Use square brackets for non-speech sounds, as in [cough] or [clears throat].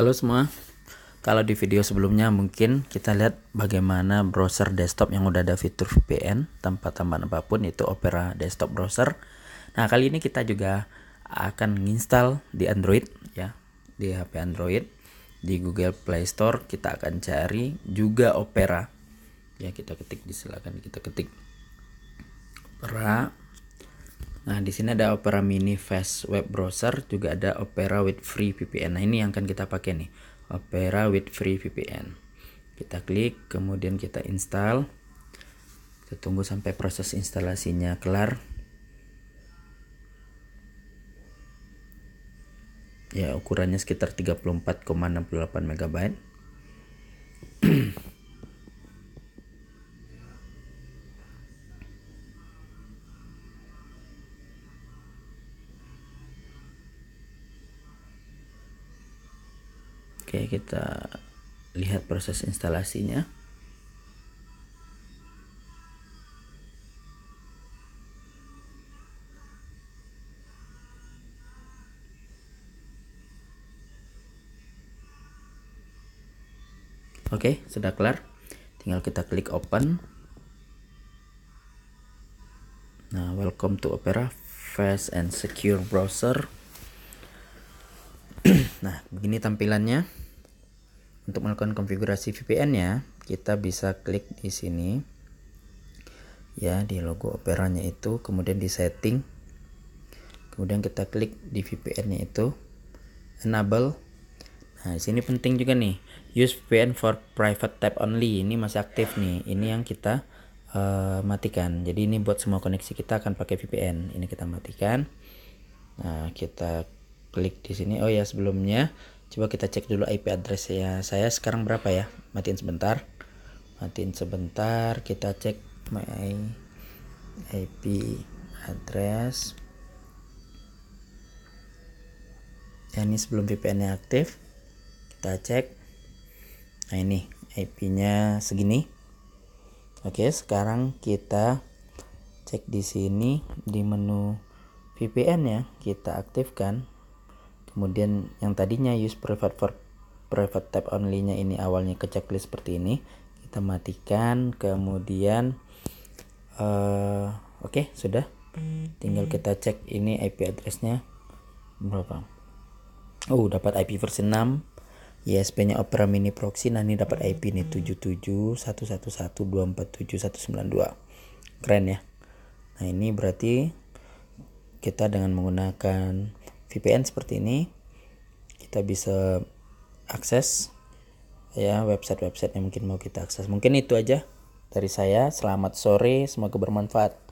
Halo semua. Kalau di video sebelumnya mungkin kita lihat bagaimana browser desktop yang udah ada fitur VPN tanpa tambahan apapun itu Opera Desktop Browser. Nah, kali ini kita juga akan install di Android ya, di HP Android di Google Play Store kita akan cari juga Opera. Ya, kita ketik di silakan kita ketik Opera Nah, di sini ada Opera Mini Fast Web Browser, juga ada Opera with Free VPN. Nah, ini yang akan kita pakai nih, Opera with Free VPN. Kita klik, kemudian kita install. Kita tunggu sampai proses instalasinya kelar. Ya, ukurannya sekitar 34,68 MB. Oke, kita lihat proses instalasinya. Oke, sudah kelar. Tinggal kita klik open. Nah, welcome to Opera Fast and Secure Browser. [clears throat] nah, begini tampilannya. Untuk melakukan konfigurasi VPN-nya, kita bisa klik di sini. Ya, di logo operanya itu, kemudian di setting. Kemudian kita klik di VPN-nya itu enable. Nah, di sini penting juga nih. Use VPN for private tab only. Ini masih aktif nih. Ini yang kita uh, matikan. Jadi ini buat semua koneksi kita akan pakai VPN. Ini kita matikan. Nah, kita klik di sini. Oh ya, sebelumnya coba kita cek dulu IP address ya saya sekarang berapa ya matiin sebentar matiin sebentar kita cek my IP address ya ini sebelum VPN nya aktif kita cek nah ini IP nya segini oke sekarang kita cek di sini di menu VPN ya kita aktifkan kemudian yang tadinya use private for private tab only-nya ini awalnya ke checklist seperti ini kita matikan kemudian uh, oke okay, sudah tinggal kita cek ini IP address-nya berapa oh dapat IP versi 6 ISP-nya Opera Mini Proxy nah ini dapat IP ini 77111247192 keren ya nah ini berarti kita dengan menggunakan VPN seperti ini kita bisa akses ya website-website yang mungkin mau kita akses. Mungkin itu aja dari saya. Selamat sore, semoga bermanfaat.